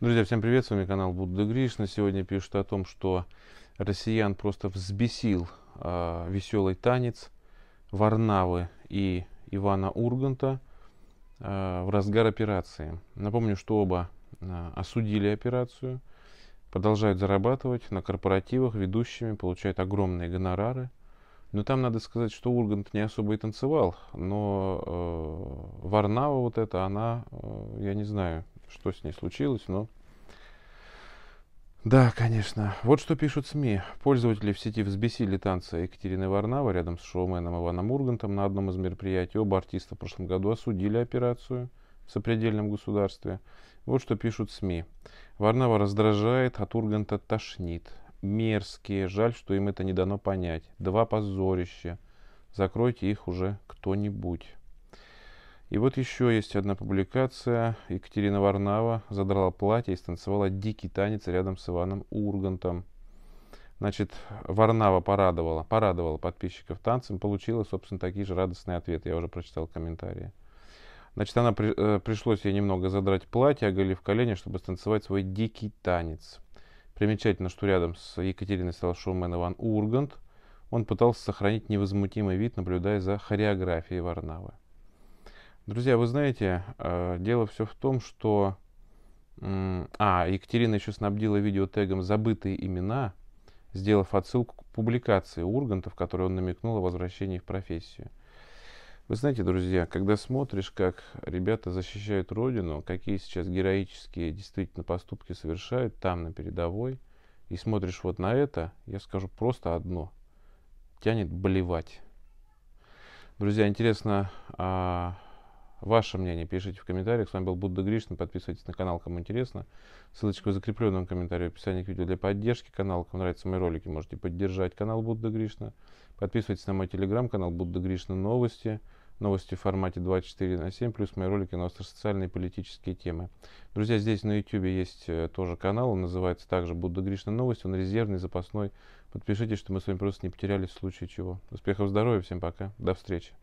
Друзья, всем привет, с вами канал Будда Гришна. Сегодня пишут о том, что россиян просто взбесил э, веселый танец Варнавы и Ивана Урганта э, в разгар операции. Напомню, что оба э, осудили операцию, продолжают зарабатывать на корпоративах ведущими, получают огромные гонорары. Но там надо сказать, что Ургант не особо и танцевал, но э, Варнава вот эта, она, э, я не знаю, что с ней случилось, но... Да, конечно. Вот что пишут СМИ. Пользователи в сети взбесили танца Екатерины Варнава рядом с шоуменом Иваном Ургантом на одном из мероприятий. Оба артиста в прошлом году осудили операцию в сопредельном государстве. Вот что пишут СМИ. Варнава раздражает, от Урганта тошнит. Мерзкие, жаль, что им это не дано понять. Два позорища. Закройте их уже кто-нибудь. И вот еще есть одна публикация. Екатерина Варнава задрала платье и станцевала дикий танец рядом с Иваном Ургантом. Значит, Варнава порадовала, порадовала подписчиков танцем, получила, собственно, такие же радостные ответы. Я уже прочитал комментарии. Значит, она при, э, пришлось ей немного задрать платье, оголив колени, чтобы станцевать свой дикий танец. Примечательно, что рядом с Екатериной стал шоумен Иван Ургант. Он пытался сохранить невозмутимый вид, наблюдая за хореографией Варнавы. Друзья, вы знаете, э, дело все в том, что... А, Екатерина еще снабдила видео тегом «Забытые имена», сделав отсылку к публикации Урганта, в которой он намекнул о возвращении в профессию. Вы знаете, друзья, когда смотришь, как ребята защищают Родину, какие сейчас героические действительно поступки совершают там, на передовой, и смотришь вот на это, я скажу просто одно. Тянет болевать. Друзья, интересно, а, Ваше мнение пишите в комментариях. С вами был Будда Гришна. Подписывайтесь на канал, кому интересно. Ссылочка в закрепленном комментарии в описании к видео для поддержки канала. Кому нравятся мои ролики, можете поддержать канал Будда Гришна. Подписывайтесь на мой телеграм-канал Будда Гришна Новости. Новости в формате 24 на 7, плюс мои ролики на социальные и политические темы. Друзья, здесь на YouTube есть э, тоже канал, он называется также Будда Гришна Новости, он резервный, запасной. Подпишитесь, чтобы мы с вами просто не потерялись в случае чего. Успехов, здоровья, всем пока, до встречи.